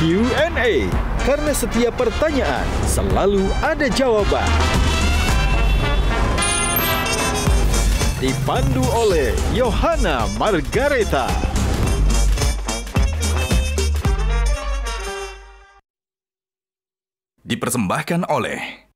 Q&A karena setiap pertanyaan selalu ada jawaban. Dipandu oleh Yohana Margareta. Dipersembahkan oleh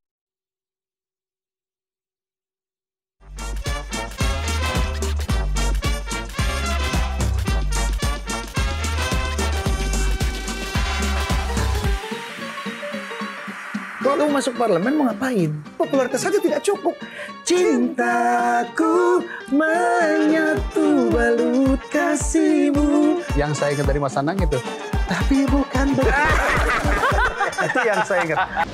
Kamu masuk parlemen mau ngapain? Popularitas saja tidak cukup. Cintaku menyatu balut kasihmu. Yang saya ingat dari Mas Anang itu. Tapi bukan. itu yang saya ingat.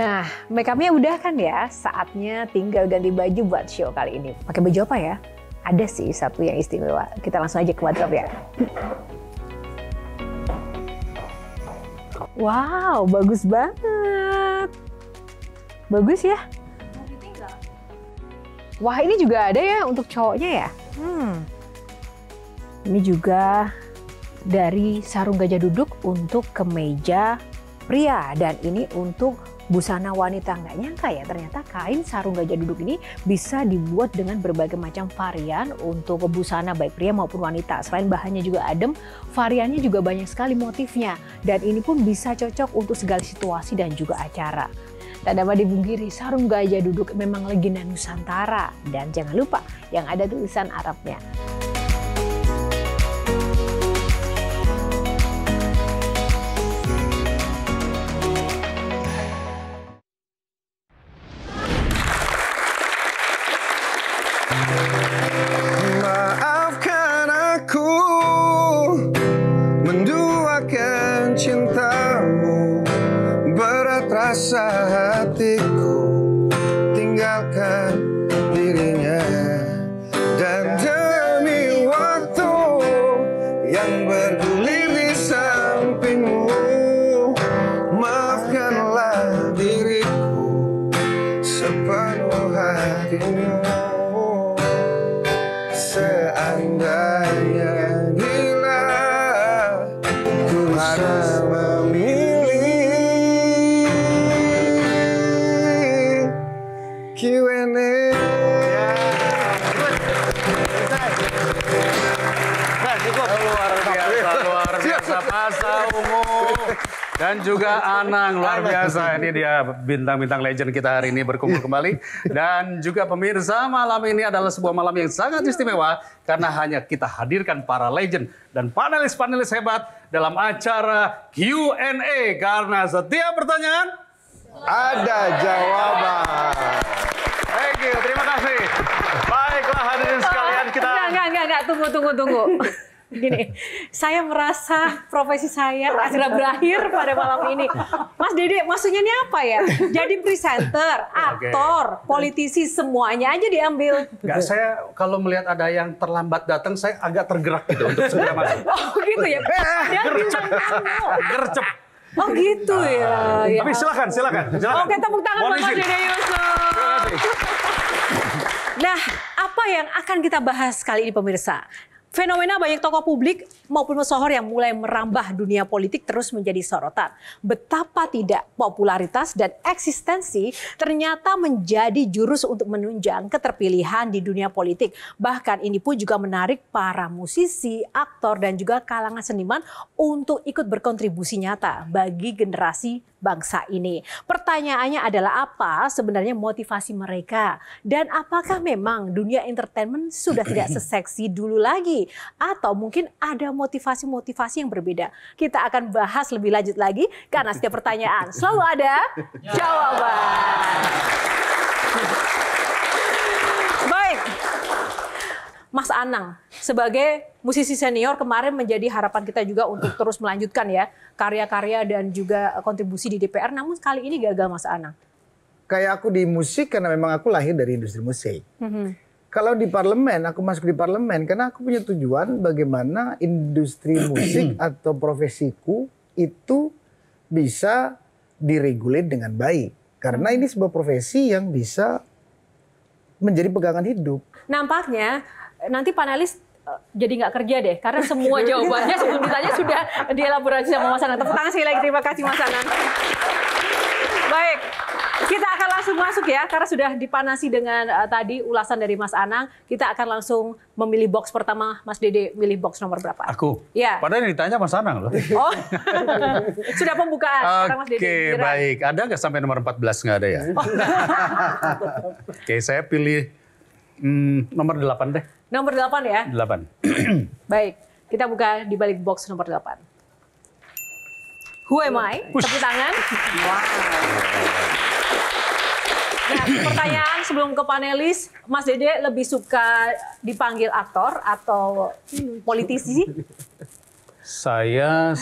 Nah, makeupnya udah kan ya? Saatnya tinggal ganti baju buat show kali ini. Pakai baju apa ya? Ada sih satu yang istimewa. Kita langsung aja ke wardrobe ya. Wow, bagus banget. Bagus ya? Wah, ini juga ada ya untuk cowoknya ya? Hmm. Ini juga dari sarung gajah duduk untuk kemeja pria dan ini untuk busana wanita. Nggak nyangka ya ternyata kain sarung gajah duduk ini bisa dibuat dengan berbagai macam varian untuk busana baik pria maupun wanita. Selain bahannya juga adem, variannya juga banyak sekali motifnya. Dan ini pun bisa cocok untuk segala situasi dan juga acara. Tak dapat dibungkiri, sarung gajah duduk memang legenda Nusantara. Dan jangan lupa yang ada tulisan Arabnya. dan juga Anang luar biasa. Ini dia bintang-bintang legend kita hari ini berkumpul kembali dan juga pemirsa malam ini adalah sebuah malam yang sangat istimewa karena hanya kita hadirkan para legend dan panelis-panelis hebat dalam acara Q&A karena setiap pertanyaan ada jawaban. Thank you, terima kasih. Baiklah hadirin sekalian kita. Enggak, enggak, enggak, enggak. tunggu, tunggu, tunggu gini, saya merasa profesi saya akhirnya berakhir pada malam ini. Mas Dede, maksudnya ini apa ya? Jadi presenter, ya, aktor, politisi semuanya aja diambil. Gak saya kalau melihat ada yang terlambat datang, saya agak tergerak gitu untuk segera masuk. Oh gitu ya? Eh, eh, Dia bilang Gercep. Oh gitu ah, ya. Iya. ya. Tapi silakan, silakan. silakan. Oke, tepuk tangan buat Mas Dede Yusuf. Nah, apa yang akan kita bahas kali ini pemirsa? Fenomena banyak tokoh publik maupun pesohor yang mulai merambah dunia politik terus menjadi sorotan. Betapa tidak popularitas dan eksistensi ternyata menjadi jurus untuk menunjang keterpilihan di dunia politik. Bahkan ini pun juga menarik para musisi, aktor dan juga kalangan seniman untuk ikut berkontribusi nyata bagi generasi bangsa ini. Pertanyaannya adalah apa sebenarnya motivasi mereka dan apakah memang dunia entertainment sudah tidak seseksi dulu lagi atau mungkin ada motivasi-motivasi yang berbeda. Kita akan bahas lebih lanjut lagi karena setiap pertanyaan selalu ada ya. jawaban. Mas Anang sebagai musisi senior kemarin menjadi harapan kita juga untuk terus melanjutkan ya karya-karya dan juga kontribusi di DPR. Namun kali ini gagal Mas Anang. Kayak aku di musik karena memang aku lahir dari industri musik. Mm -hmm. Kalau di parlemen, aku masuk di parlemen karena aku punya tujuan bagaimana industri musik atau profesiku itu bisa diregulir dengan baik. Karena ini sebuah profesi yang bisa menjadi pegangan hidup. Nampaknya nanti panelis eh, jadi nggak kerja deh karena semua jawabannya sebelum ditanya sudah dielaborasi sama Mas Anan. Tepuk tangan sekali lagi terima kasih Mas Anang. Baik, kita akan langsung masuk ya karena sudah dipanasi dengan uh, tadi ulasan dari Mas Anang. Kita akan langsung memilih box pertama. Mas Dede milih box nomor berapa? Aku. Ya. Padahal ditanya Mas Anang loh. Oh. sudah pembukaan. Oke, okay, baik. Ada nggak sampai nomor 14 nggak ada ya? Oke, saya pilih hmm, nomor delapan deh. Nomor 8 ya? 8. Baik, kita buka di balik box nomor 8. Who am I? Tepuk tangan. Wow. Nah, pertanyaan sebelum ke panelis, Mas Dede lebih suka dipanggil aktor atau hmm, politisi? Saya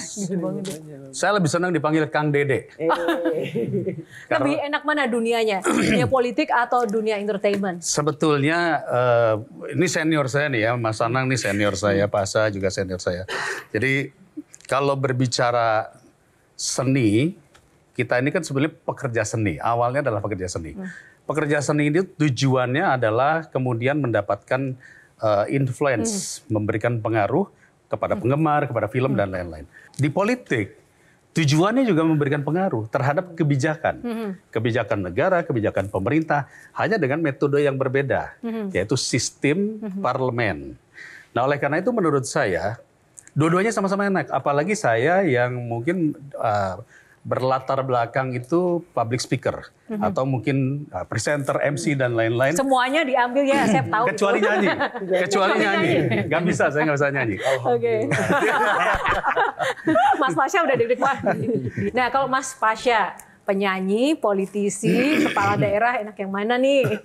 saya lebih senang dipanggil Kang Dede. Eh. Karena, lebih enak mana dunianya? dunia politik atau dunia entertainment? Sebetulnya uh, ini senior saya nih ya, Mas Anang ini senior saya, Pasa juga senior saya. Jadi kalau berbicara seni, kita ini kan sebenarnya pekerja seni. Awalnya adalah pekerja seni. Hmm. Pekerja seni ini tujuannya adalah kemudian mendapatkan uh, influence, hmm. memberikan pengaruh kepada hmm. penggemar, kepada film hmm. dan lain-lain. Di politik tujuannya juga memberikan pengaruh terhadap kebijakan, hmm. kebijakan negara, kebijakan pemerintah hanya dengan metode yang berbeda, yaitu sistem parlemen. Nah, oleh karena itu menurut saya dua-duanya sama-sama enak, apalagi saya yang mungkin uh, berlatar belakang itu public speaker mm-hmm. atau mungkin uh, presenter, MC dan lain-lain. Semuanya diambil ya, saya tahu. Kecuali itu. nyanyi, kecuali nyanyi, nggak bisa, saya nggak bisa nyanyi. Oke. Okay. Mas Pasha udah deg Nah kalau Mas Pasha penyanyi, politisi, kepala daerah, enak yang mana nih?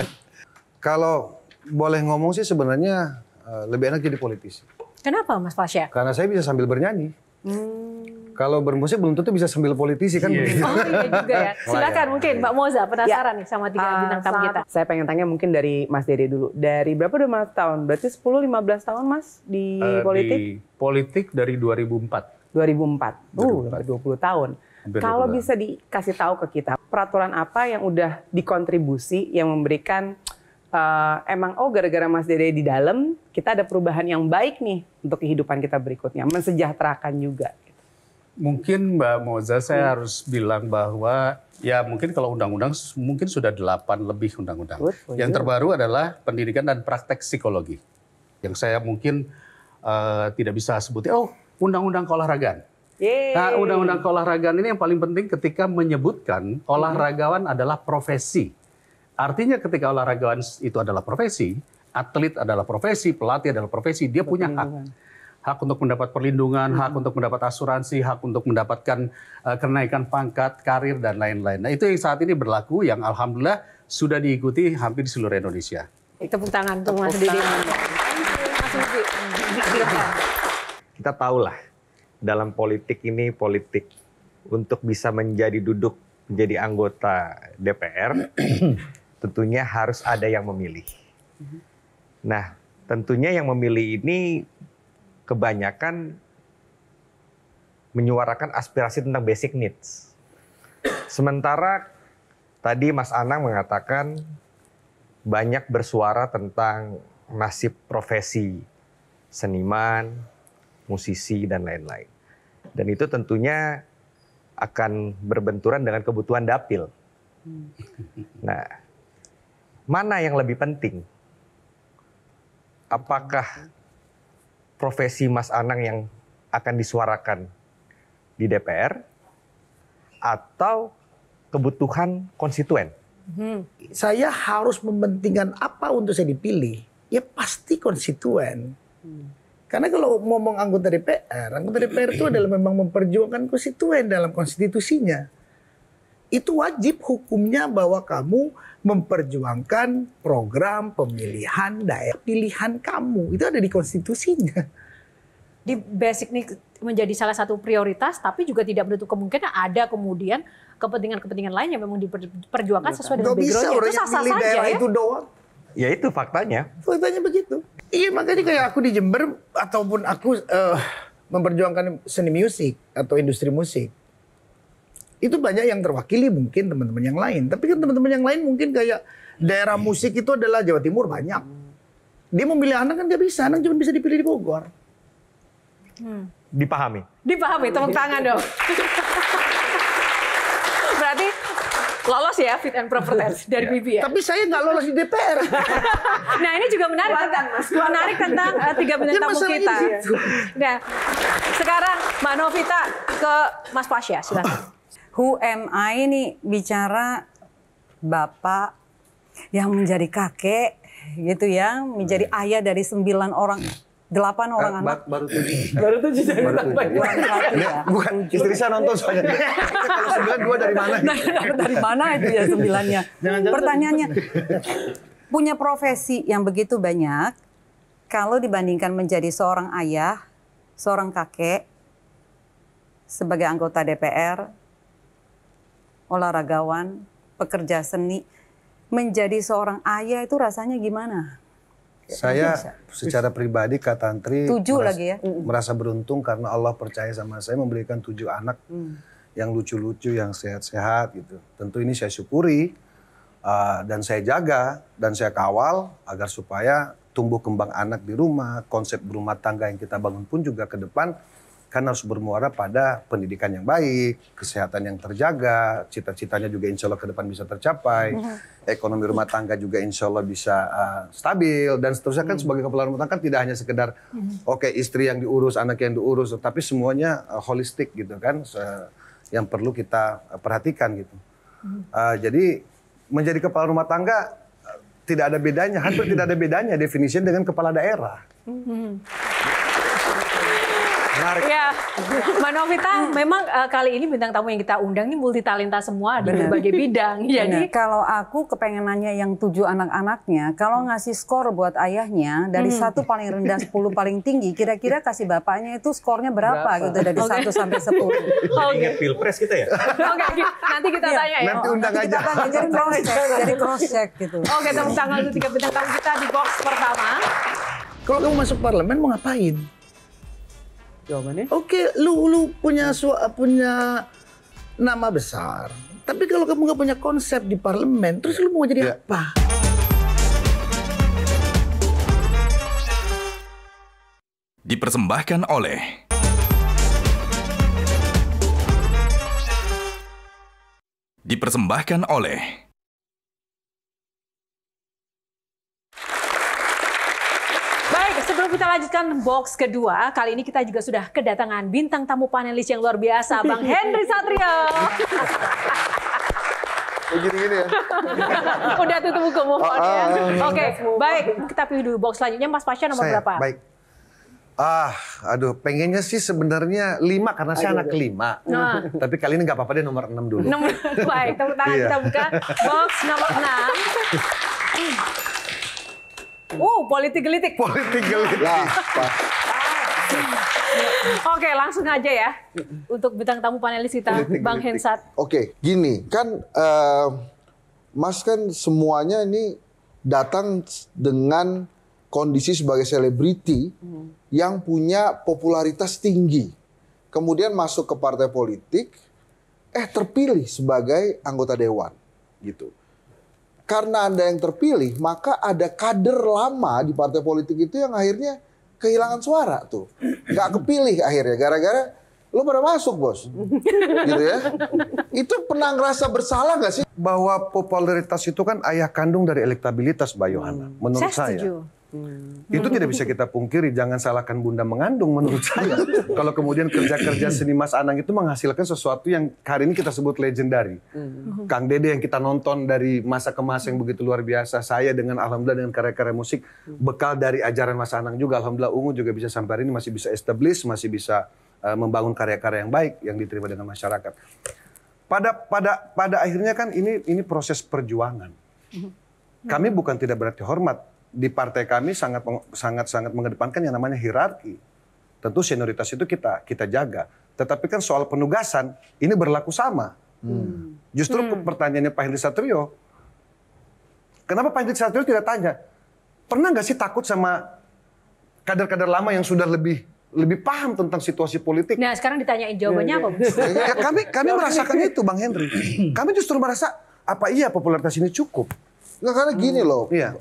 kalau boleh ngomong sih sebenarnya uh, lebih enak jadi politisi. Kenapa Mas Pasha? Karena saya bisa sambil bernyanyi. Hmm. Kalau bermusik belum tentu bisa sambil politisi kan. Yeah. Oh iya juga ya. ya. Silakan mungkin Mbak Moza penasaran ya. nih sama tiga uh, bintang tamu kita. Saya pengen tanya mungkin dari Mas Dede dulu. Dari berapa udah mas tahun? Berarti 10 15 tahun Mas di uh, eh, politik? Di politik dari 2004. 2004. Uh, 20 tahun. Kalau bisa dikasih tahu ke kita peraturan apa yang udah dikontribusi yang memberikan uh, emang oh gara-gara Mas Dede di dalam kita ada perubahan yang baik nih untuk kehidupan kita berikutnya, mensejahterakan juga. Mungkin Mbak Moza saya hmm. harus bilang bahwa ya mungkin kalau undang-undang mungkin sudah delapan lebih undang-undang. Yang terbaru adalah pendidikan dan praktek psikologi. Yang saya mungkin uh, tidak bisa sebutin, oh undang-undang keolahragaan. Yeay. Nah, undang-undang keolahragaan ini yang paling penting ketika menyebutkan hmm. olahragawan hmm. adalah profesi. Artinya ketika olahragawan itu adalah profesi, atlet adalah profesi, pelatih adalah profesi, dia punya hak hak untuk mendapat perlindungan, hak untuk mendapat asuransi, hak untuk mendapatkan uh, kenaikan pangkat, karir dan lain-lain. Nah, itu yang saat ini berlaku yang alhamdulillah sudah diikuti hampir di seluruh Indonesia. Tepuk tangan untuk Mas Didi. Kita tahulah dalam politik ini politik untuk bisa menjadi duduk menjadi anggota DPR tentunya harus ada yang memilih. Nah, tentunya yang memilih ini kebanyakan menyuarakan aspirasi tentang basic needs. Sementara tadi Mas Anang mengatakan banyak bersuara tentang nasib profesi seniman, musisi dan lain-lain. Dan itu tentunya akan berbenturan dengan kebutuhan dapil. Nah, mana yang lebih penting? Apakah profesi Mas Anang yang akan disuarakan di DPR atau kebutuhan konstituen? Hmm. Saya harus mementingkan apa untuk saya dipilih? Ya pasti konstituen. Hmm. Karena kalau ngomong anggota DPR, anggota DPR itu adalah memang memperjuangkan konstituen dalam konstitusinya itu wajib hukumnya bahwa kamu memperjuangkan program pemilihan daerah pilihan kamu itu ada di konstitusinya. Di basic nih menjadi salah satu prioritas, tapi juga tidak menutup kemungkinan ada kemudian kepentingan-kepentingan lain yang memang diperjuangkan sesuai dengan backgroundnya. Bisa orang itu sah saja ya. itu doang. Ya itu faktanya. Faktanya begitu. Iya makanya kayak aku di Jember ataupun aku uh, memperjuangkan seni musik atau industri musik itu banyak yang terwakili mungkin teman-teman yang lain. Tapi kan teman-teman yang lain mungkin kayak daerah iya. musik itu adalah Jawa Timur banyak. Dia memilih anak kan dia bisa, anak cuma bisa dipilih di Bogor. Hmm. Dipahami. Dipahami, tepuk tangan dong. Berarti lolos ya fit and proper test dari ya. Bibi ya. Tapi saya nggak lolos di DPR. nah ini juga menarik tentang mas. menarik tentang eh, tiga iya, bintang ya, tamu kita. Nah sekarang Mbak Novita ke Mas Pasya silahkan. Who am I ini bicara bapak yang menjadi kakek gitu ya, menjadi hmm. ayah dari sembilan orang delapan orang eh, anak. Baru tujuh. baru tujuh jadi baru tujuh. ya. Bukan istri saya nonton soalnya. Kalau sembilan dua dari mana? Nah, dari mana itu ya sembilannya? Jangan -jangan Pertanyaannya, punya profesi yang begitu banyak, kalau dibandingkan menjadi seorang ayah, seorang kakek, sebagai anggota DPR, olahragawan, pekerja seni, menjadi seorang ayah itu rasanya gimana? Saya Bisa. secara pribadi Kak Tantri tujuh merasa, lagi ya? merasa beruntung karena Allah percaya sama saya memberikan tujuh anak hmm. yang lucu-lucu, yang sehat-sehat gitu. Tentu ini saya syukuri uh, dan saya jaga dan saya kawal agar supaya tumbuh kembang anak di rumah, konsep berumah tangga yang kita bangun pun juga ke depan kan harus bermuara pada pendidikan yang baik, kesehatan yang terjaga, cita-citanya juga insya Allah ke depan bisa tercapai, iya. ekonomi rumah tangga juga insya Allah bisa uh, stabil dan seterusnya kan iya. sebagai kepala rumah tangga kan tidak hanya sekedar iya. oke okay, istri yang diurus, anak yang diurus, tapi semuanya uh, holistik gitu kan se yang perlu kita eh, perhatikan gitu. Uh, jadi menjadi kepala rumah tangga tidak ada bedanya, hampir tidak ada bedanya definisinya dengan kepala daerah. Menarik. Ya. Mbak Novita, hmm. memang uh, kali ini bintang tamu yang kita undang ini multi talenta semua di berbagai bidang. Jadi Bener. kalau aku kepengen nanya yang tujuh anak-anaknya, kalau hmm. ngasih skor buat ayahnya dari hmm. satu paling rendah sepuluh paling tinggi, kira-kira kasih bapaknya itu skornya berapa, berapa? gitu dari satu sampai sepuluh? Oke. Okay. pilpres kita ya? Oke, oh, nanti kita iya. tanya ya. Nanti undang aja. Kita tanya, jadi cross check, jadi cross check gitu. Oke, okay, tepuk tangan tiga bintang tamu kita di box pertama. Kalau kamu masuk parlemen mau ngapain? Oke, okay, lu lu punya sua, eh, punya nama besar. Tapi kalau kamu nggak punya konsep di parlemen, terus lu mau jadi yeah. apa? Dipersembahkan oleh Dipersembahkan oleh kita lanjutkan box kedua, kali ini kita juga sudah kedatangan bintang tamu panelis yang luar biasa, Bang Henry Satrio. Begini-gini oh, ya. Udah tutup buku mohon on ya. Ah, ah. Oke, okay, baik. Kita pilih dulu box selanjutnya. Mas Pasha nomor saya, berapa? Baik. Ah, aduh, pengennya sih sebenarnya lima karena saya anak kelima. Nah. Tapi kali ini nggak apa-apa deh nomor enam dulu. Nomor, baik, tepuk tangan iya. kita buka box nomor enam. Uh, politik gelitik. Politik gelitik. Nah, Oke, langsung aja ya untuk bintang tamu panelis kita, politik Bang gelitik. Hensat. Oke, gini kan uh, Mas kan semuanya ini datang dengan kondisi sebagai selebriti hmm. yang punya popularitas tinggi, kemudian masuk ke partai politik, eh terpilih sebagai anggota dewan, gitu karena Anda yang terpilih, maka ada kader lama di partai politik itu yang akhirnya kehilangan suara tuh. Nggak kepilih akhirnya gara-gara lu pada masuk bos gitu ya itu pernah ngerasa bersalah nggak sih bahwa popularitas itu kan ayah kandung dari elektabilitas Mbak Yohana hmm. menurut saya, saya. Hmm. Itu tidak bisa kita pungkiri. Jangan salahkan Bunda mengandung menurut saya. Kalau kemudian kerja-kerja seni Mas Anang itu menghasilkan sesuatu yang hari ini kita sebut legendari. Hmm. Kang Dede yang kita nonton dari masa ke masa yang begitu luar biasa. Saya dengan Alhamdulillah dengan karya-karya musik. Hmm. Bekal dari ajaran Mas Anang juga. Alhamdulillah Ungu juga bisa sampai hari ini masih bisa establish, masih bisa uh, membangun karya-karya yang baik yang diterima dengan masyarakat. Pada pada pada akhirnya kan ini ini proses perjuangan. Hmm. Kami bukan tidak berarti hormat di partai kami sangat sangat sangat mengedepankan yang namanya hierarki. Tentu senioritas itu kita kita jaga. Tetapi kan soal penugasan ini berlaku sama. Hmm. Justru hmm. pertanyaannya Pak Henry Satrio, kenapa Pak Henry Satrio tidak tanya? Pernah nggak sih takut sama kader-kader lama yang sudah lebih lebih paham tentang situasi politik. Nah, sekarang ditanyain jawabannya ya, apa? Ya. kami kami merasakan itu, Bang Henry. Kami justru merasa apa iya popularitas ini cukup? Nah, karena gini hmm. loh, iya.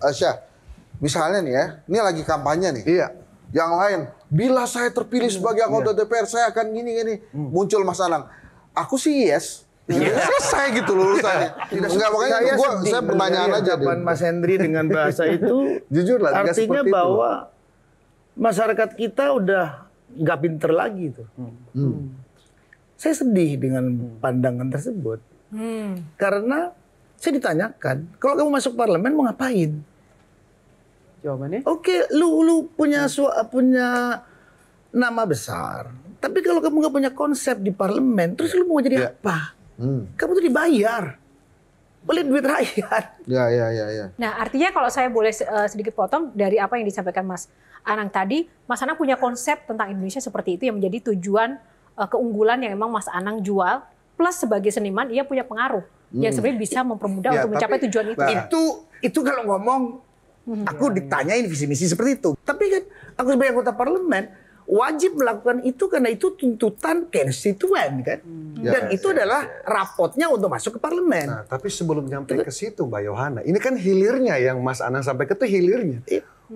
Misalnya nih ya, ini lagi kampanye nih. Iya. Yang lain, bila saya terpilih hmm. sebagai anggota iya. DPR, saya akan gini-gini. Hmm. Muncul Mas Anang. Aku sih yes, Yeah. selesai gitu loh urusannya. Tidak enggak makanya saya gua saya pertanyaan aja deh. Mas Hendri dengan bahasa itu jujur lah artinya bahwa itu. masyarakat kita udah nggak pinter lagi tuh. Hmm. hmm. Hmm. Saya sedih dengan pandangan tersebut. Hmm. Karena saya ditanyakan, kalau kamu masuk parlemen mau ngapain? jawabannya? Oke, okay, lu lu punya hmm. sua, punya nama besar. Tapi kalau kamu nggak punya konsep di parlemen, terus ya. lu mau jadi yeah. apa? Hmm. Kamu tuh dibayar oleh duit rakyat. Ya, ya, ya, ya. Nah, artinya kalau saya boleh uh, sedikit potong dari apa yang disampaikan Mas Anang tadi, Mas Anang punya konsep tentang Indonesia seperti itu yang menjadi tujuan uh, keunggulan yang memang Mas Anang jual. Plus sebagai seniman, ia punya pengaruh hmm. yang sebenarnya bisa mempermudah ya, untuk mencapai tapi, tujuan itu. Nah, itu, itu kalau ngomong Aku iya, iya. ditanyain visi misi seperti itu. Tapi kan aku sebagai anggota parlemen wajib melakukan itu karena itu tuntutan konstituen kan. Hmm. Dan yes, iya, itu yes, adalah yes. rapotnya untuk masuk ke parlemen. Nah, tapi sebelum nyampe ke situ Mbak Yohana, ini kan hilirnya yang Mas Anang sampai ke itu hilirnya.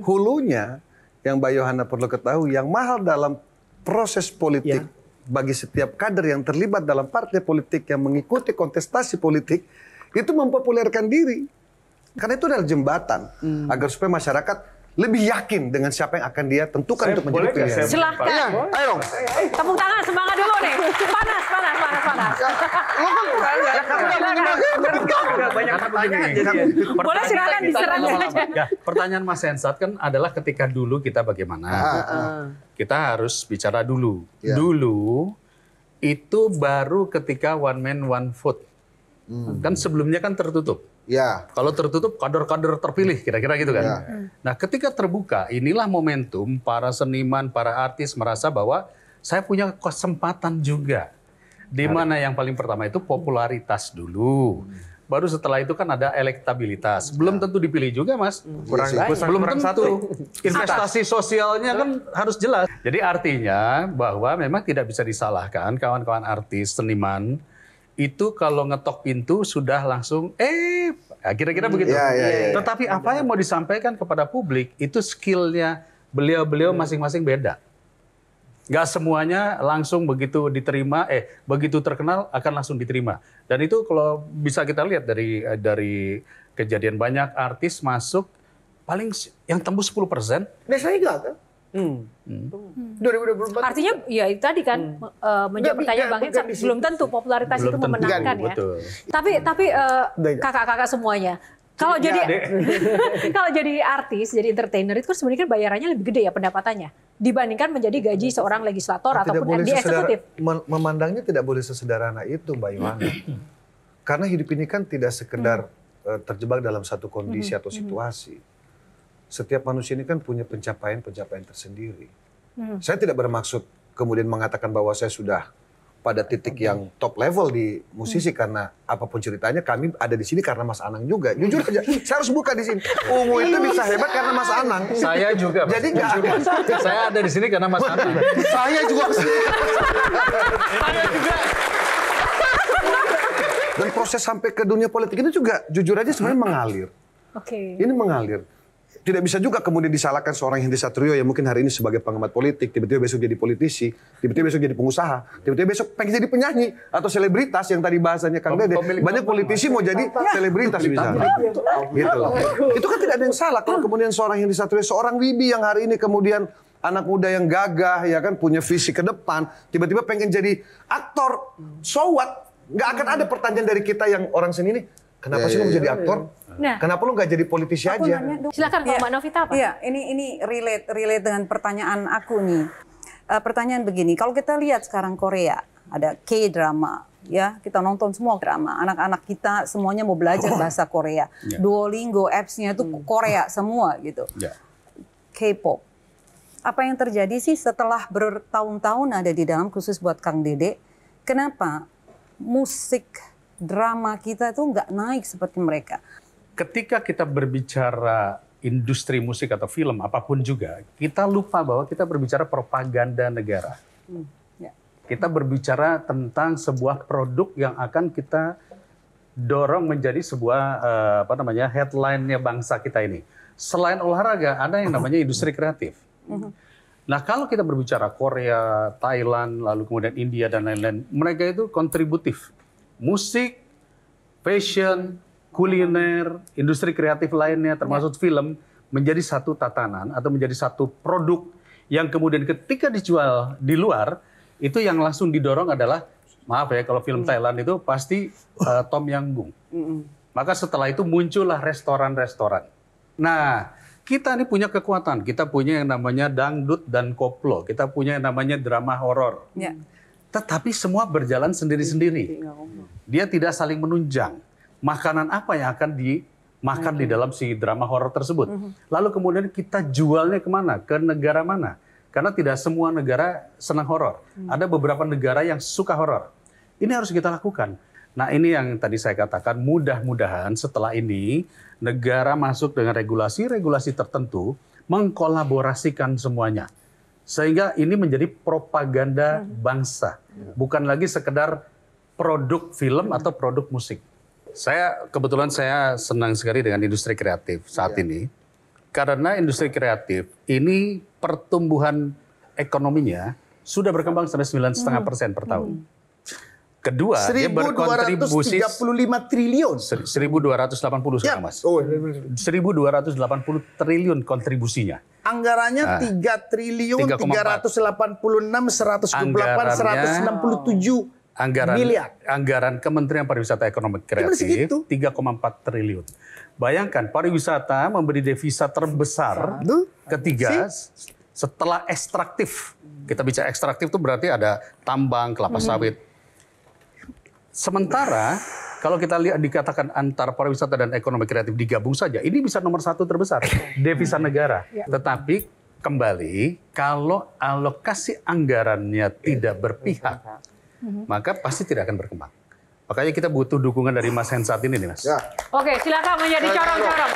Hulunya yang Mbak Yohana perlu ketahui yang mahal dalam proses politik yeah. bagi setiap kader yang terlibat dalam partai politik yang mengikuti kontestasi politik itu mempopulerkan diri karena itu adalah jembatan hmm. agar supaya masyarakat lebih yakin dengan siapa yang akan dia tentukan saya untuk menjadi pilihan. Silahkan. Ya, ayo dong. Eh, tepuk tangan semangat dulu nih. Panas, panas, panas, panas. Ya, kan ya, banyak pertanyaan. Ya. Boleh silakan diserang saja. Pertanyaan Mas Hensat kan adalah ketika dulu kita bagaimana. Ah, ah. Kita harus bicara dulu. Dulu itu baru ketika one man one foot. Hmm. Kan sebelumnya kan tertutup. Ya. Kalau tertutup kader-kader terpilih kira-kira gitu kan. Ya. Nah, ketika terbuka inilah momentum para seniman, para artis merasa bahwa saya punya kesempatan juga. Di mana yang paling pertama itu popularitas dulu. Baru setelah itu kan ada elektabilitas. Belum ya. tentu dipilih juga, Mas. Hmm. Iya kurang, kurang belum kurang tentu. Satu. Investasi sosialnya kan harus jelas. Jadi artinya bahwa memang tidak bisa disalahkan kawan-kawan artis, seniman itu kalau ngetok pintu sudah langsung eh ya, kira-kira hmm, begitu. Ya, ya, ya, Tetapi apa yang mau disampaikan kepada publik itu skillnya beliau-beliau hmm. masing-masing beda. Gak semuanya langsung begitu diterima, eh begitu terkenal akan langsung diterima. Dan itu kalau bisa kita lihat dari eh, dari kejadian banyak artis masuk paling yang tembus 10 persen. Biasanya gagal. Hmm. Hmm. 2024. Hmm. Artinya ya itu tadi kan hmm. uh, menjawab pertanyaan Bang Hinsa belum tentu popularitas belum itu tentu. memenangkan ya. Betul. Tapi hmm. tapi kakak e, kakak-kakak semuanya kalau iya, jadi kalau jadi artis, jadi entertainer itu kan sebenarnya kan bayarannya lebih gede ya pendapatannya dibandingkan menjadi gaji seorang legislator tidak ataupun di eksekutif. Memandangnya tidak boleh sesederhana itu, Mbak Iwana. Karena hidup ini kan tidak sekedar hmm. e, terjebak dalam satu kondisi atau situasi setiap manusia ini kan punya pencapaian-pencapaian tersendiri. Hmm. Saya tidak bermaksud kemudian mengatakan bahwa saya sudah pada titik okay. yang top level di musisi hmm. karena apapun ceritanya kami ada di sini karena Mas Anang juga. Jujur aja, hmm. saya harus buka di sini. Ungu itu iya. bisa hebat karena Mas Anang. Saya juga. Jadi nggak. Saya ada di sini karena Mas Anang. saya juga. sini. saya juga. Dan proses sampai ke dunia politik ini juga jujur aja sebenarnya hmm. mengalir. Oke. Okay. Ini mengalir tidak bisa juga kemudian disalahkan seorang Hendy Satrio yang mungkin hari ini sebagai pengamat politik, tiba-tiba besok jadi politisi, tiba-tiba besok jadi pengusaha, tiba-tiba besok pengen jadi penyanyi atau selebritas yang tadi bahasanya Kang Dede. Banyak politisi mau jadi selebritas misalnya, Gitu. Itu kan tidak ada yang salah kalau kemudian seorang Hendy Satrio, seorang Wibi yang hari ini kemudian anak muda yang gagah ya kan punya visi ke depan tiba-tiba pengen jadi aktor so what nggak akan ada pertanyaan dari kita yang orang sini nih kenapa ya, sih yeah, mau ya, jadi iya. aktor Nah, kenapa lu nggak jadi politisi aja? Nanya, Silakan ya, Mbak Novita apa? Iya, ini ini relate relate dengan pertanyaan aku nih. Uh, pertanyaan begini, kalau kita lihat sekarang Korea ada K-drama, ya kita nonton semua drama anak-anak kita semuanya mau belajar oh. bahasa Korea yeah. Duolingo apps-nya itu hmm. Korea semua gitu yeah. K-pop apa yang terjadi sih setelah bertahun-tahun ada di dalam khusus buat Kang Dede kenapa musik drama kita itu nggak naik seperti mereka ketika kita berbicara industri musik atau film apapun juga, kita lupa bahwa kita berbicara propaganda negara. Hmm, ya. Kita berbicara tentang sebuah produk yang akan kita dorong menjadi sebuah eh, apa namanya headline-nya bangsa kita ini. Selain olahraga, ada yang namanya industri kreatif. Hmm. Nah, kalau kita berbicara Korea, Thailand, lalu kemudian India dan lain-lain, mereka itu kontributif. Musik, fashion, kuliner, industri kreatif lainnya termasuk film menjadi satu tatanan atau menjadi satu produk yang kemudian ketika dijual di luar itu yang langsung didorong adalah maaf ya kalau film hmm. Thailand itu pasti uh, eh, Tom Yang Bung. Maka setelah itu muncullah restoran-restoran. Nah, kita ini punya kekuatan. Kita punya yang namanya dangdut dan koplo. Kita punya yang namanya drama horor. Ya. Tetapi semua berjalan sendiri-sendiri. Iya, iya, Dia tidak saling menunjang makanan apa yang akan dimakan mm di mm-hmm. dalam si drama horor tersebut. Mm -hmm. Lalu kemudian kita jualnya kemana, ke negara mana. Karena tidak semua negara senang horor. Mm -hmm. Ada beberapa negara yang suka horor. Ini harus kita lakukan. Nah ini yang tadi saya katakan mudah-mudahan setelah ini negara masuk dengan regulasi-regulasi tertentu mengkolaborasikan semuanya. Sehingga ini menjadi propaganda mm-hmm. bangsa. Bukan lagi sekedar produk film mm-hmm. atau produk musik. Saya kebetulan saya senang sekali dengan industri kreatif saat ya. ini. Karena industri kreatif ini pertumbuhan ekonominya sudah berkembang sampai sembilan setengah hmm. persen per tahun. Hmm. Kedua, 1, dia berkontribusi 35 triliun. 1280 sekarang, ya. Mas. Oh, 1280 iya, triliun kontribusinya. Anggarannya nah, 3 triliun 3, 386 128 167 anggaran miliar. anggaran Kementerian Pariwisata Ekonomi Kreatif 3,4 gitu. triliun. Bayangkan pariwisata memberi devisa terbesar ketiga setelah ekstraktif. Kita bicara ekstraktif itu berarti ada tambang, kelapa hmm. sawit. Sementara kalau kita lihat dikatakan antar pariwisata dan ekonomi kreatif digabung saja, ini bisa nomor satu terbesar devisa hmm. negara. Ya. Tetapi kembali kalau alokasi anggarannya tidak berpihak Mm-hmm. maka pasti tidak akan berkembang. Makanya kita butuh dukungan dari Mas saat ini nih Mas. Ya. Oke, silakan menjadi corong-corong.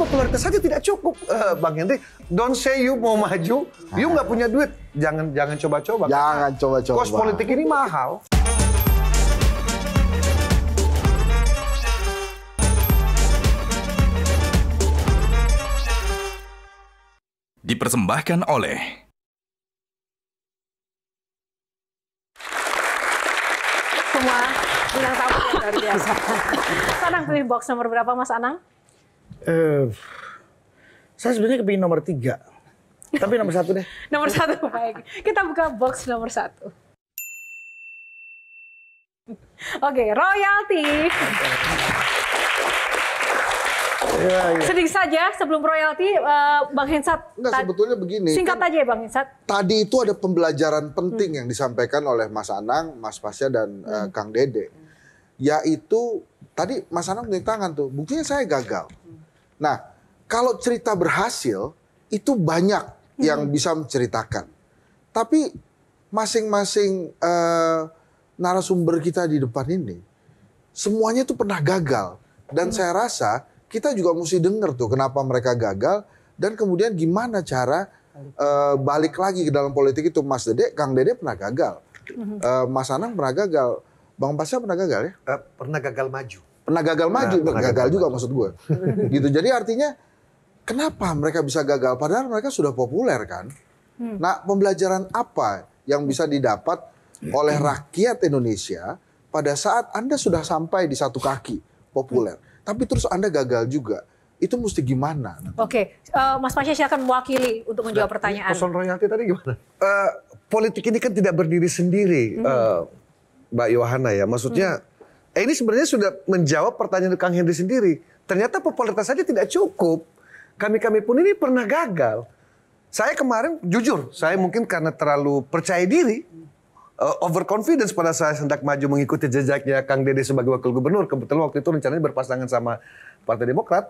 Popularitas saja tidak cukup, uh, Bang Hendri. Don't say you mau maju, you nggak punya duit. Jangan jangan coba-coba. Jangan coba-coba. Kos politik ini mahal. Dipersembahkan oleh box nomor berapa Mas Anang? Uh, saya sebenarnya kepingin nomor tiga. Tapi nomor satu deh. nomor satu, baik. Kita buka box nomor satu. Oke, okay, royalty. Ya, ya. Sedikit saja sebelum royalti, uh, Bang Hensat. Enggak, sebetulnya begini. Singkat kan, aja ya Bang Hensat. Tadi itu ada pembelajaran penting hmm. yang disampaikan oleh Mas Anang, Mas Pasya, dan eh, hmm. uh, Kang Dede. Yaitu Tadi Mas Anang punya tangan tuh, buktinya saya gagal. Nah, kalau cerita berhasil, itu banyak yang hmm. bisa menceritakan. Tapi masing-masing uh, narasumber kita di depan ini, semuanya tuh pernah gagal. Dan hmm. saya rasa kita juga mesti dengar tuh kenapa mereka gagal dan kemudian gimana cara uh, balik lagi ke dalam politik itu Mas Dede, Kang Dede pernah gagal, uh, Mas Anang pernah gagal, Bang Pasya pernah gagal ya? Uh, pernah gagal maju pernah gagal maju, nah, pernah gagal juga maksud gue. gitu. Jadi artinya kenapa mereka bisa gagal padahal mereka sudah populer kan? Hmm. Nah, pembelajaran apa yang bisa didapat oleh hmm. rakyat Indonesia pada saat Anda sudah sampai di satu kaki populer, hmm. tapi terus Anda gagal juga? itu mesti gimana? Oke, okay. uh, eh, Mas Pasha silakan mewakili untuk menjawab nah, pertanyaan. Kosong royalti tadi gimana? Uh, politik ini kan tidak berdiri sendiri, hmm. uh, Mbak Yohana ya. Maksudnya hmm Eh, ini sebenarnya sudah menjawab pertanyaan Kang Henry sendiri. Ternyata popularitas saja tidak cukup. Kami-kami pun ini pernah gagal. Saya kemarin jujur, saya mungkin karena terlalu percaya diri, uh, overconfidence pada saya hendak maju mengikuti jejaknya Kang Dede sebagai wakil gubernur. Kebetulan waktu itu rencananya berpasangan sama Partai Demokrat.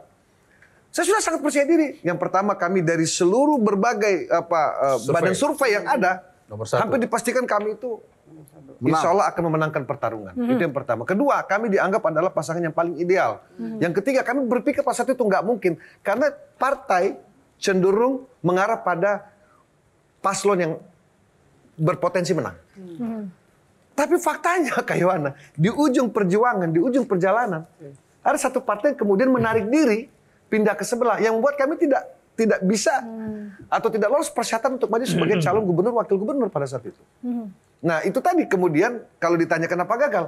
Saya sudah sangat percaya diri. Yang pertama kami dari seluruh berbagai apa uh, survei. badan survei yang ada, Nomor satu. hampir dipastikan kami itu Menang. Insya Allah akan memenangkan pertarungan. Hmm. Itu yang pertama. Kedua, kami dianggap adalah pasangan yang paling ideal. Hmm. Yang ketiga, kami berpikir pas itu nggak mungkin karena partai cenderung mengarah pada paslon yang berpotensi menang. Hmm. Tapi faktanya Kak Yohana, di ujung perjuangan, di ujung perjalanan, hmm. ada satu partai yang kemudian menarik diri pindah ke sebelah yang membuat kami tidak tidak bisa hmm. atau tidak lolos persyaratan untuk maju sebagai hmm. calon gubernur wakil gubernur pada saat itu. Hmm. Nah itu tadi kemudian kalau ditanya kenapa gagal,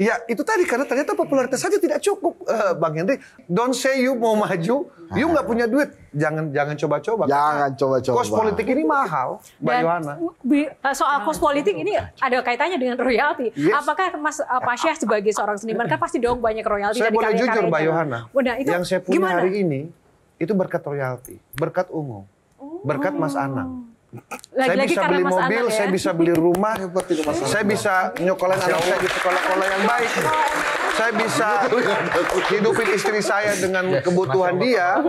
Ya itu tadi karena ternyata popularitas saja tidak cukup uh, Bang Henry. Don't say you mau maju, you nggak punya duit. Jangan jangan coba-coba. Jangan coba-coba. Kos politik ini mahal, Mbak Dan, Yohana. Eh, soal kos politik ini ada kaitannya dengan royalti. Yes. Apakah Mas uh, eh, Pasyah sebagai seorang seniman kan pasti dong banyak royalti saya dari karya karya jujur Mbak Yohana. Nah, itu yang saya punya gimana? hari ini itu berkat royalti, berkat umum, berkat Mas Anang. Lagi -lagi saya bisa beli mobil, ya? saya bisa beli rumah, saya bisa nyokolin anak saya di sekolah-sekolah yang baik. Saya bisa hidupin istri saya dengan iya. kebutuhan dia,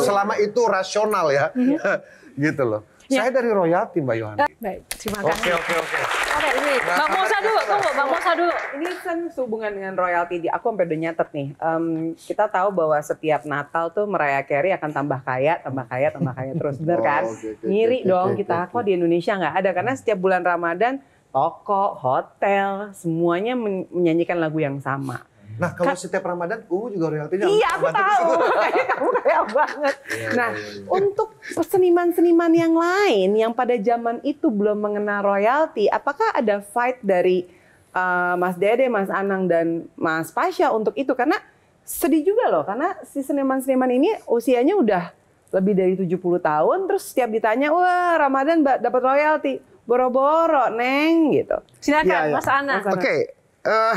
selama itu rasional ya, iya. gitu loh. Ya. Saya dari royalti Mbak Yohana. Eh, baik, terima kasih. Oke, oke, oke. Oke, ini nah, Bang Musa dulu, tunggu Bang Musa dulu. Ini kan sehubungan dengan royalti di aku sampai udah nyatet nih. Um, kita tahu bahwa setiap Natal tuh meraya Carey akan tambah kaya, tambah kaya, tambah kaya terus, bener kan? Oh, okay, okay, Ngiri okay, dong okay, kita. Okay, kok di Indonesia nggak ada karena setiap bulan Ramadan toko, hotel, semuanya menyanyikan lagu yang sama. Nah kalau Ka setiap Ramadan, uh juga royaltinya. Iya aku tahu, kamu kaya banget. Iya, iya, nah iya, untuk seniman-seniman yang lain yang pada zaman itu belum mengenal royalti, apakah ada fight dari uh, Mas Dede, Mas Anang dan Mas Pasha untuk itu? Karena sedih juga loh, karena si seniman-seniman ini usianya udah lebih dari 70 tahun, terus setiap ditanya, wah Ramadan dapat royalti, boro-boro, Neng, gitu. Silakan, ya, ya. Mas anang Oke, okay. uh, eh,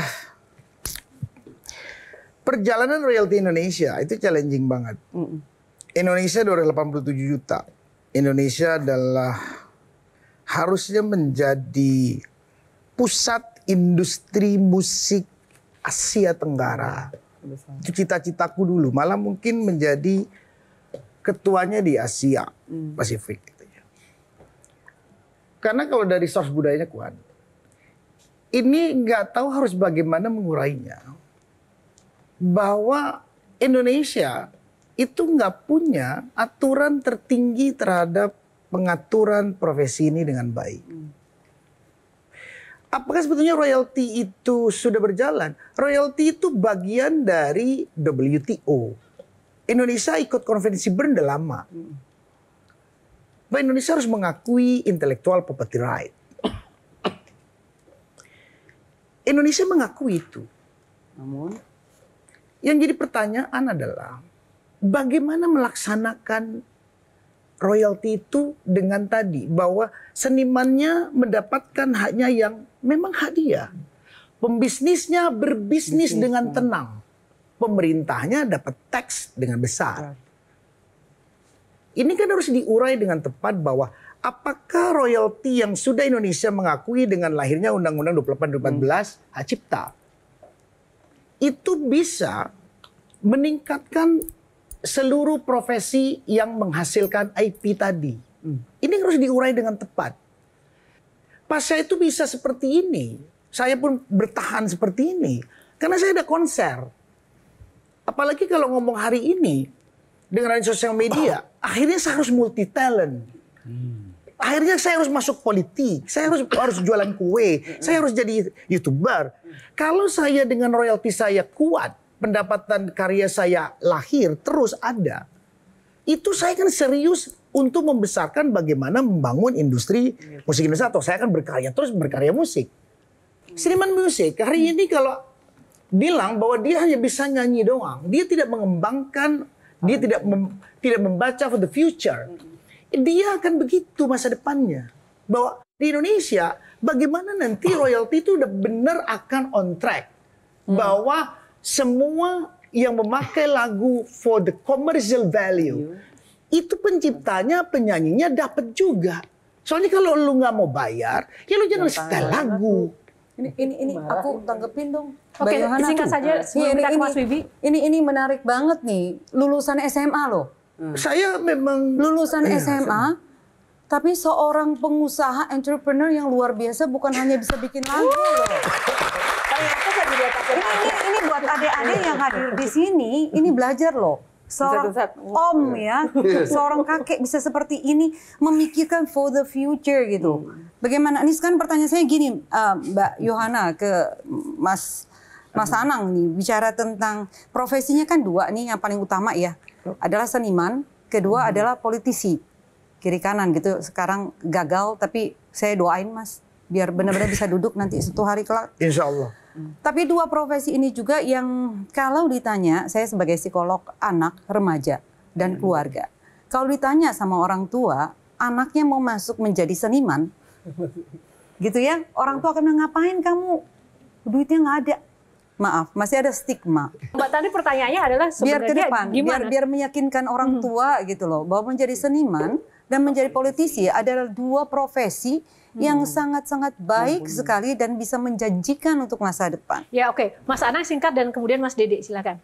Perjalanan royalti Indonesia itu challenging banget. Mm. Indonesia 287 juta. Indonesia adalah harusnya menjadi pusat industri musik Asia Tenggara. Itu cita-citaku dulu. Malah mungkin menjadi ketuanya di Asia mm. Pasifik. Gitu ya. Karena kalau dari source budayanya kuat, ini nggak tahu harus bagaimana mengurainya bahwa Indonesia itu nggak punya aturan tertinggi terhadap pengaturan profesi ini dengan baik. Hmm. Apakah sebetulnya royalti itu sudah berjalan? Royalti itu bagian dari WTO. Indonesia ikut konvensi Bern udah lama. Hmm. Bahwa Indonesia harus mengakui intelektual property right. Indonesia mengakui itu. Namun yang jadi pertanyaan adalah bagaimana melaksanakan royalti itu dengan tadi bahwa senimannya mendapatkan haknya yang memang hadiah, Pembisnisnya berbisnis Bisnisnya. dengan ya. tenang. Pemerintahnya dapat teks dengan besar. Ini kan harus diurai dengan tepat bahwa apakah royalti yang sudah Indonesia mengakui dengan lahirnya Undang-Undang 28 2014 hmm. hak cipta itu bisa meningkatkan seluruh profesi yang menghasilkan IP tadi. Hmm. Ini harus diurai dengan tepat. Pas saya itu bisa seperti ini. Saya pun bertahan seperti ini. Karena saya ada konser. Apalagi kalau ngomong hari ini, dengan sosial media, oh. akhirnya saya harus multi talent. Hmm akhirnya saya harus masuk politik, saya harus harus jualan kue, saya harus jadi youtuber. Kalau saya dengan royalti saya kuat, pendapatan karya saya lahir terus ada. Itu saya kan serius untuk membesarkan bagaimana membangun industri musik Indonesia atau saya akan berkarya terus berkarya musik. Seniman musik hari ini kalau bilang bahwa dia hanya bisa nyanyi doang, dia tidak mengembangkan, dia tidak mem, tidak membaca for the future dia akan begitu masa depannya. Bahwa di Indonesia bagaimana nanti royalti itu udah benar akan on track. Hmm. Bahwa semua yang memakai lagu for the commercial value, iya. itu penciptanya, penyanyinya dapat juga. Soalnya kalau lu nggak mau bayar, ya lu jangan iya, setel lagu. Ini ini ini aku tanggepin dong. Oke, okay, singkat saja sebelum iya, ini, kita ke Mas Ini ini menarik banget nih, lulusan SMA loh Hmm. Saya memang lulusan eh, SMA, iya. SMA, tapi seorang pengusaha entrepreneur yang luar biasa bukan hanya bisa bikin lagu loh. saya ini, ini, buat adik-adik yang hadir di sini, ini belajar loh seorang om iya. ya, seorang kakek bisa seperti ini memikirkan for the future gitu. Hmm. Bagaimana? Ini sekarang pertanyaan saya gini, uh, Mbak Yohana ke Mas Mas Anang nih bicara tentang profesinya kan dua nih yang paling utama ya adalah seniman, kedua hmm. adalah politisi. Kiri kanan gitu. Sekarang gagal tapi saya doain Mas biar benar-benar bisa duduk nanti satu hari kelak. Insya Allah. Tapi dua profesi ini juga yang kalau ditanya saya sebagai psikolog anak, remaja dan mhm. keluarga. Kalau ditanya sama orang tua, anaknya mau masuk menjadi seniman, gitu ya, orang tua akan ngapain kamu? Duitnya nggak ada maaf masih ada stigma. Mbak tadi pertanyaannya adalah biar ke depan, Biar, biar meyakinkan orang hmm. tua gitu loh bahwa menjadi seniman dan menjadi politisi adalah dua profesi hmm. yang sangat-sangat baik hmm. sekali dan bisa menjanjikan untuk masa depan. Ya oke, okay. Mas Ana singkat dan kemudian Mas Dede silakan.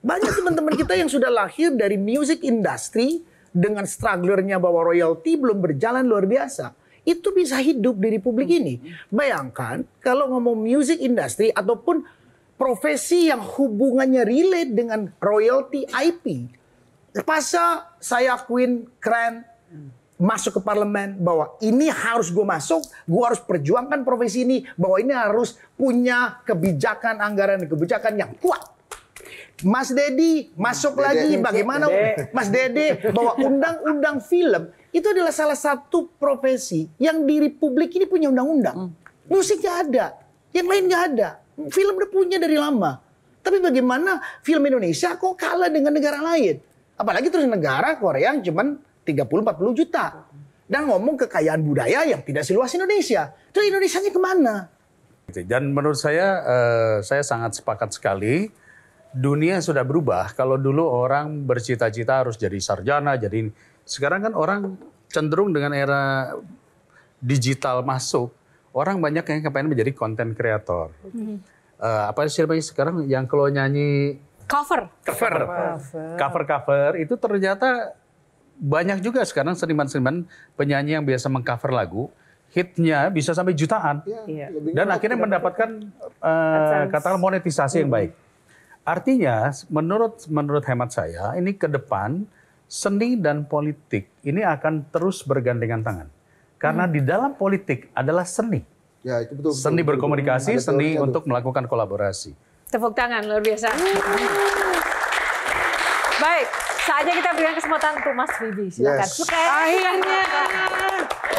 Banyak teman-teman kita yang sudah lahir dari music industry dengan strugglernya bahwa royalty belum berjalan luar biasa itu bisa hidup di republik ini. Bayangkan kalau ngomong music industry ataupun profesi yang hubungannya relate dengan royalty IP. Pasca saya akuin keren masuk ke parlemen bahwa ini harus gue masuk, gue harus perjuangkan profesi ini, bahwa ini harus punya kebijakan anggaran dan kebijakan yang kuat. Mas Dedi masuk Dede, lagi bagaimana Dede. Mas Dede bahwa undang-undang film itu adalah salah satu profesi yang di republik ini punya undang-undang. Hmm. Musik gak ada, yang lain gak ada. Film udah punya dari lama. Tapi bagaimana film Indonesia kok kalah dengan negara lain? Apalagi terus negara Korea yang cuman 30-40 juta. Dan ngomong kekayaan budaya yang tidak seluas Indonesia. Terus Indonesianya kemana? Dan menurut saya, eh, saya sangat sepakat sekali. Dunia sudah berubah. Kalau dulu orang bercita-cita harus jadi sarjana, jadi sekarang kan orang cenderung dengan era digital masuk, orang banyak yang kepengen menjadi konten kreator. Mm-hmm. Uh, eh, apa sih namanya sekarang yang kalau nyanyi cover. cover cover cover cover itu ternyata banyak juga sekarang seniman-seniman penyanyi yang biasa mengcover lagu hitnya bisa sampai jutaan ya, dan akhirnya akhirnya mendapatkan uh, eh, katakan monetisasi hmm. yang mhm. baik. Artinya menurut menurut hemat saya ini ke depan seni dan politik ini akan terus bergandengan tangan. Karena hmm. di dalam politik adalah seni. Ya, itu betul. Seni betul, berkomunikasi, betul, seni betul, untuk melakukan kolaborasi. Tepuk tangan luar biasa. Baik, saatnya kita berikan kesempatan untuk Mas Bibi. Silakan. Yes. Okay. Ya? Akhirnya.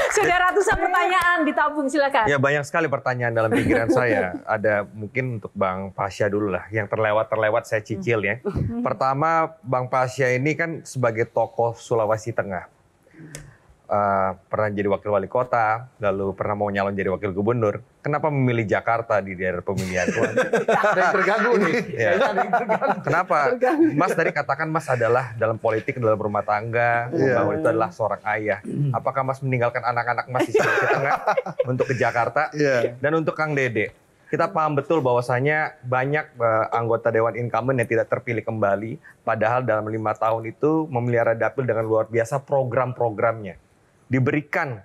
Sudah ratusan pertanyaan ditabung, silakan. Ya banyak sekali pertanyaan dalam pikiran saya. Ada mungkin untuk Bang Pasha dulu lah, yang terlewat-terlewat saya cicil ya. Mm-hmm. Pertama, Bang Pasha ini kan sebagai tokoh Sulawesi Tengah. Eh, pernah jadi wakil wali kota, lalu pernah mau nyalon jadi wakil gubernur. Kenapa memilih Jakarta di daerah pemilihan? ada yang terganggu nih. Ya. Kenapa? Mas tadi katakan Mas adalah dalam politik, dalam rumah tangga, yeah. membangun itu adalah seorang ayah. Apakah Mas meninggalkan anak-anak Mas di Tengah untuk ke Jakarta? Yeah. Dan untuk Kang Dede, kita paham betul bahwasanya banyak eh, anggota dewan incumbent yang tidak terpilih kembali padahal dalam lima tahun itu memelihara dapil dengan luar biasa program-programnya diberikan.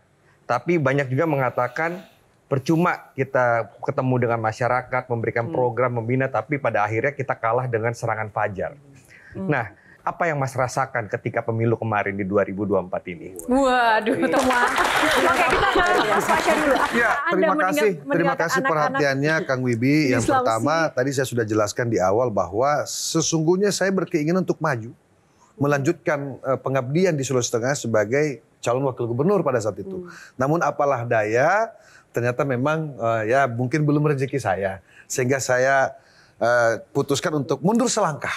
Tapi banyak juga mengatakan percuma kita ketemu dengan masyarakat, memberikan hmm. program, membina, tapi pada akhirnya kita kalah dengan serangan fajar. Hmm. Nah, apa yang Mas rasakan ketika pemilu kemarin di 2024 ini? Waduh, teman. Oke, kita Mas Fasya dulu. Ya, terima kasih. terima kasih perhatiannya Kang Wibi. Yang pertama, tadi saya sudah jelaskan di awal bahwa sesungguhnya saya berkeinginan untuk maju. Hmm. Melanjutkan eh, pengabdian di Sulawesi Tengah sebagai calon wakil gubernur pada saat itu. Hmm. Namun apalah daya, ternyata memang uh, ya mungkin belum rezeki saya, sehingga saya uh, putuskan untuk mundur selangkah.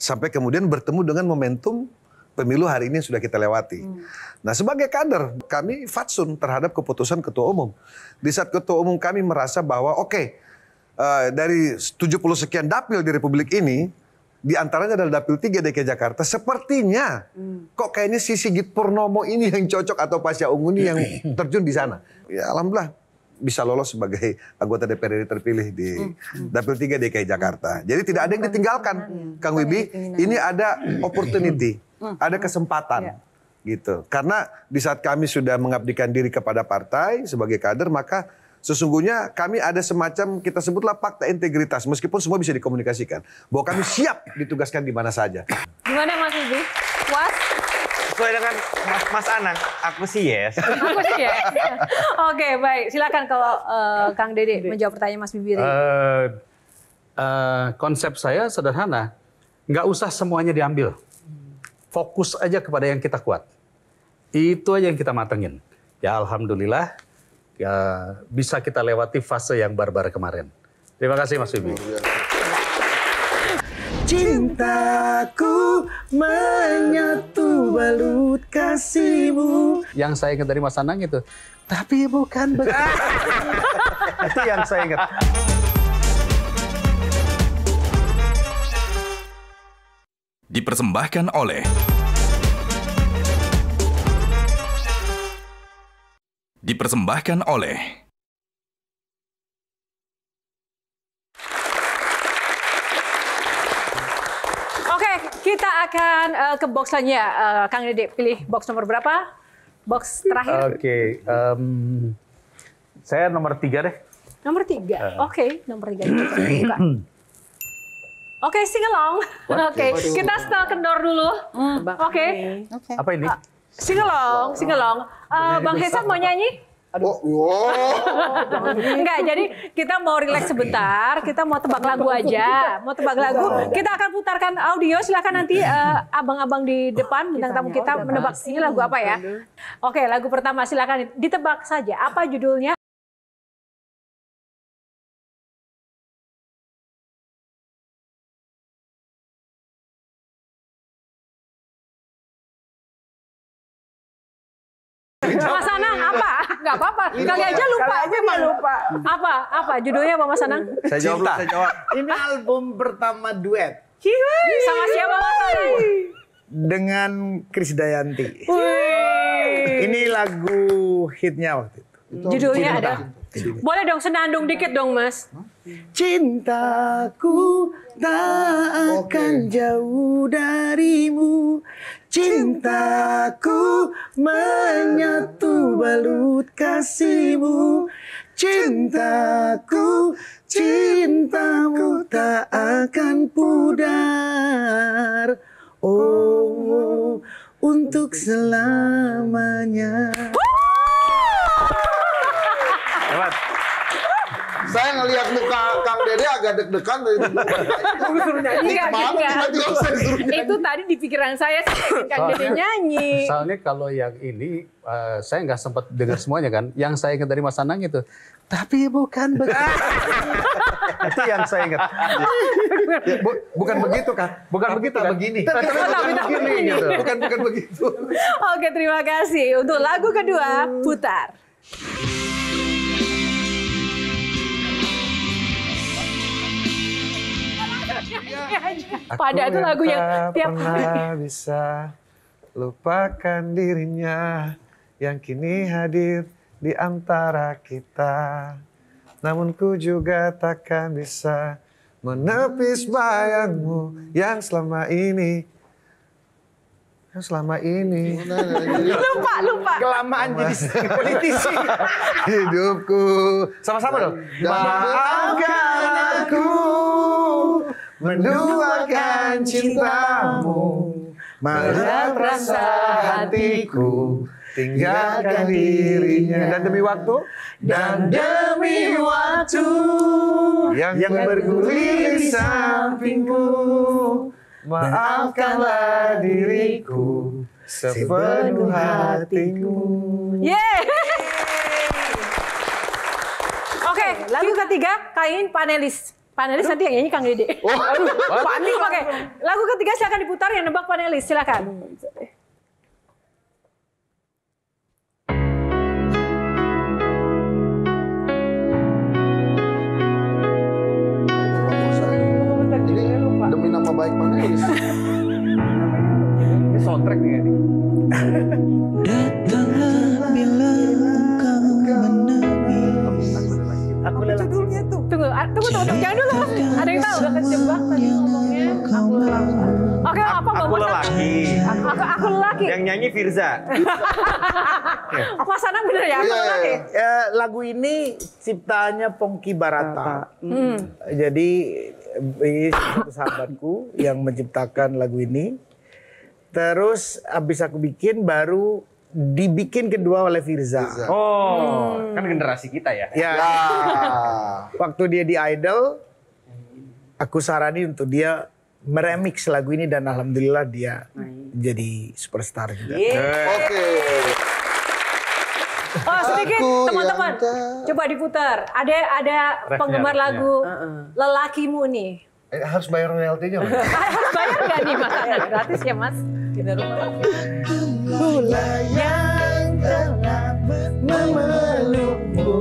Sampai kemudian bertemu dengan momentum pemilu hari ini sudah kita lewati. Hmm. Nah sebagai kader kami fatsun terhadap keputusan ketua umum. Di saat ketua umum kami merasa bahwa oke okay, uh, eh, dari 70 sekian dapil di Republik ini di antaranya adalah Dapil 3 DKI Jakarta. Sepertinya hmm. kok kayaknya si Sigit Purnomo ini yang cocok atau Pasya Unguni yang terjun di sana. Ya alhamdulillah bisa lolos sebagai anggota DPRD terpilih di hmm, hmm. Dapil 3 DKI Jakarta. Jadi tidak ada yang ditinggalkan, iya. Kang Wibi. Ini ada opportunity, hmm. ada kesempatan. Iya. Gitu. Karena di saat kami sudah mengabdikan diri kepada partai sebagai kader, maka Sesungguhnya kami ada semacam kita sebutlah fakta integritas meskipun semua bisa dikomunikasikan bahwa kami siap ditugaskan di mana saja. Gimana Mas Ibu? Was? Sesuai dengan Mas, Mas Anang, aku sih yes. aku sih yes. Oke, baik. Silakan kalau uh, Kang Dede menjawab pertanyaan Mas Bibiri. Uh, uh, konsep saya sederhana. Nggak usah semuanya diambil. Fokus aja kepada yang kita kuat. Itu aja yang kita matengin. Ya Alhamdulillah ya, bisa kita lewati fase yang barbar kemarin. Terima kasih Mas Wibi. Cintaku menyatu balut kasihmu. Yang saya ingat dari Mas Anang itu, tapi bukan itu yang saya ingat. Dipersembahkan oleh dipersembahkan oleh Oke, kita akan uh, ke box selanjutnya. Uh, Kang Dedek, pilih box nomor berapa? Box terakhir. Oke, okay, um, saya nomor tiga deh. Nomor tiga, uh. oke, okay, nomor tiga. Oke, okay, along Oke, okay. kita setel kendor dulu. Mm. Oke. Okay. Okay. Apa ini? Uh, Singelong, singelong. Uh, eh, Bang Hesan mau nyanyi? Aduh. Oh, wow. Enggak, jadi kita mau rileks sebentar, kita mau tebak lagu aja, mau tebak lagu. Kita akan putarkan audio, silakan nanti abang eh, abang-abang di depan tentang tamu kita menebak sini lagu apa ya. Oke, lagu pertama silakan ditebak saja. Apa judulnya? nggak apa-apa. Kali aja lupa. Kali aja memang lupa. Apa? Apa judulnya Mama Sanang? Saya jawab, saya jawab. Ini album pertama duet. Hihi. Sama siapa Mas Sanang? Dengan Krisdayanti. Ini lagu hitnya waktu itu. judulnya ada. Boleh dong senandung dikit dong Mas. Cintaku tak akan jauh darimu Cintaku menyatu balut kasihmu Cintaku, cintamu tak akan pudar Oh, untuk selamanya saya ngelihat muka Kang Dede agak deg-degan dari dulu. nyanyi nyanyi. Itu tadi di pikiran saya Kang Dede nyanyi. Soalnya kalau yang ini eh, saya nggak sempat dengar semuanya kan. Yang saya ingat dari Mas Anang itu, tapi bukan begitu. itu yang saya ingat. bukan begitu kan? Bukan begitu kan? Begini. bukan gitu. iya. Bukan bukan begitu. Oke, terima kasih. Untuk lagu kedua, putar. Pada itu lagu yang tiap hari. bisa lupakan dirinya yang kini hadir di antara kita. Namun ku juga takkan bisa menepis bayangmu yang selama ini yang selama ini lupa lupa kelamaan jadi politisi hidupku sama-sama dong maafkan aku menduakan cintamu Malah rasa hatiku tinggalkan dirinya dan demi waktu dan demi waktu yang, yang bergulir di sampingku maafkanlah diriku sepenuh hatiku yeah. Oke, okay, lagu ketiga, kain panelis. Panelis nanti yang nyanyi Kang Dede. Oh, panik panik pakai. Lagu ketiga silakan diputar yang nebak panelis, silakan. demi nama baik panelis. Ini soundtrack nih. Yang nyanyi Firza. Mas Anang bener ya? Yeah, iya, yeah. Ya. Iya. Eh, lagu ini ciptanya Pongki Barata. Hmm. hmm. Jadi sahabatku yang menciptakan lagu ini. Terus abis aku bikin baru dibikin kedua oleh Firza. Firza. Oh, hmm. kan generasi kita ya. Ya. ya. Waktu dia di Idol, aku sarani untuk dia meremix lagu ini dan alhamdulillah dia Main. jadi superstar juga. Gitu. Yeah. Oke. Okay. Oh sedikit teman-teman, coba diputar. Ada ada refnya, penggemar refnya. lagu uh-uh. lelakimu nih. Eh, harus bayar royaltinya. harus bayar nggak nih mas? gratis ya mas? Kita rumah. yang telah memelukmu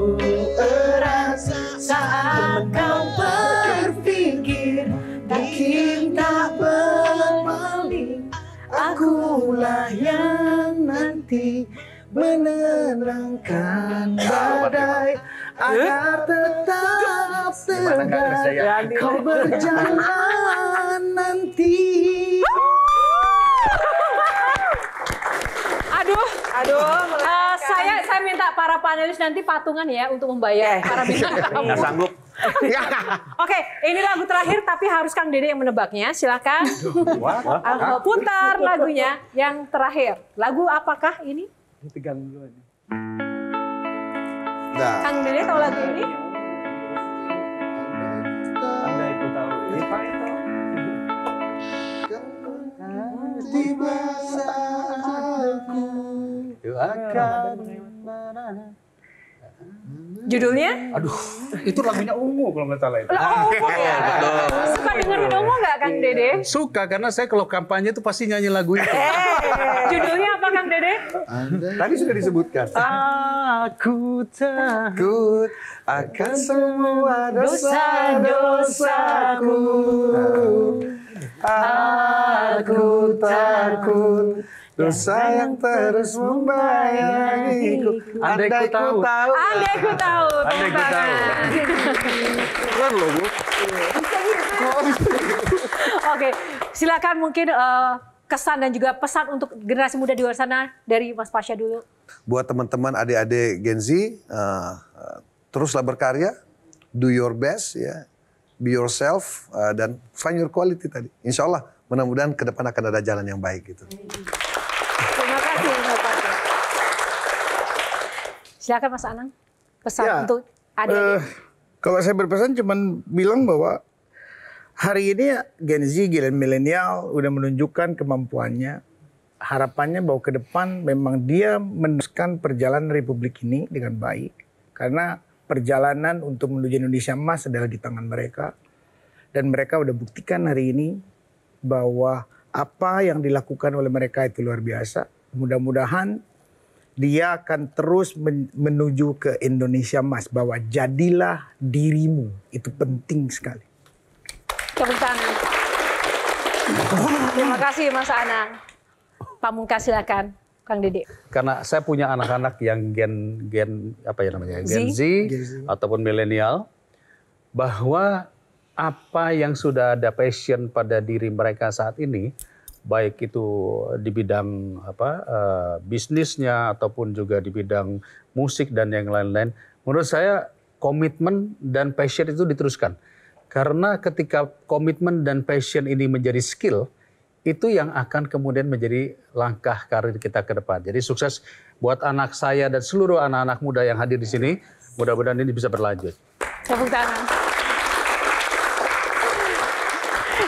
erat saat akulah yang nanti menerangkan badai eh? agar tetap terang ya? kau berjalan nanti. Aduh, aduh. Uh, saya saya minta para panelis nanti patungan ya untuk membayar eh. para bintang tamu. Nggak sanggup. Oke, okay, ini lagu terakhir tapi harus Kang Dede yang menebaknya. Silakan. Aku putar lagunya yang terakhir. Lagu apakah ini? Tegang dulu ini. Nah. Kang Dede tahu lagu ini? Tiba saatku ah, akan Judulnya? Aduh, itu lagunya Ungu kalau nggak salah itu. Oh, ungu ya. Suka dengerin Ungu nggak Kang iya, Dede? Suka, karena saya kalau kampanye itu pasti nyanyi lagu itu. Eh, judulnya apa Kang Dede? Tadi sudah disebutkan. Aku takut akan semua dosa-dosaku. Aku takut Dosa yang terus membayangiku. Andai ku tahu. Andai ku tahu. Andai ku tahu. Keren loh, Bu. Oke, silakan mungkin eh, kesan dan juga pesan untuk generasi muda di luar sana dari Mas Pasha dulu. Buat teman-teman adik-adik Gen Z, uh, teruslah berkarya, do your best ya, be yourself uh, dan find your quality tadi. Insya Allah mudah-mudahan ke depan akan ada jalan yang baik gitu. Silakan Mas Anang pesan ya, untuk adik Uh, eh, kalau saya berpesan cuman bilang bahwa hari ini Gen Z, Gen milenial udah menunjukkan kemampuannya. Harapannya bahwa ke depan memang dia meneruskan perjalanan Republik ini dengan baik. Karena perjalanan untuk menuju Indonesia emas adalah di tangan mereka. Dan mereka udah buktikan hari ini bahwa apa yang dilakukan oleh mereka itu luar biasa. Mudah-mudahan dia akan terus menuju ke Indonesia Mas bahwa jadilah dirimu itu penting sekali. Tepuk tangan. Terima kasih Mas Anang. Pamungkas silakan. Kang Dedek. Karena saya punya anak-anak yang gen gen apa ya namanya Gen Z, gen Z. ataupun milenial bahwa apa yang sudah ada passion pada diri mereka saat ini baik itu di bidang apa uh, bisnisnya ataupun juga di bidang musik dan yang lain-lain. Menurut saya komitmen dan passion itu diteruskan. Karena ketika komitmen dan passion ini menjadi skill, itu yang akan kemudian menjadi langkah karir kita ke depan. Jadi sukses buat anak saya dan seluruh anak-anak muda yang hadir di sini. Mudah-mudahan ini bisa berlanjut. Tepuk tangan.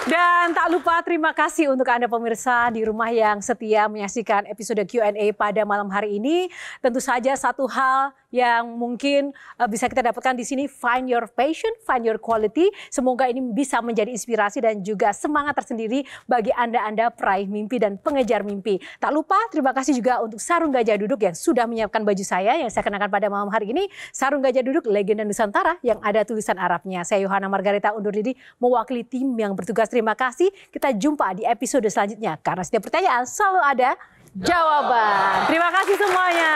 Dan lupa terima kasih untuk Anda pemirsa di rumah yang setia menyaksikan episode Q&A pada malam hari ini. Tentu saja satu hal yang mungkin eh, bisa kita dapatkan di sini find your passion, find your quality. Semoga ini bisa menjadi inspirasi dan juga semangat tersendiri bagi Anda-anda peraih mimpi dan pengejar mimpi. Tak lupa terima kasih juga untuk Sarung Gajah Duduk yang sudah menyiapkan baju saya yang saya kenakan pada malam hari ini. Sarung Gajah Duduk legenda Nusantara yang ada tulisan Arabnya. Saya Yohana Margarita undur diri mewakili tim yang bertugas. Terima kasih. Kita jumpa di episode selanjutnya karena setiap pertanyaan selalu ada jawaban. Terima kasih semuanya.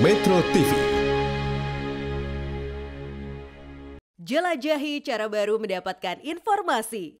Metro TV. Jelajahi cara baru mendapatkan informasi.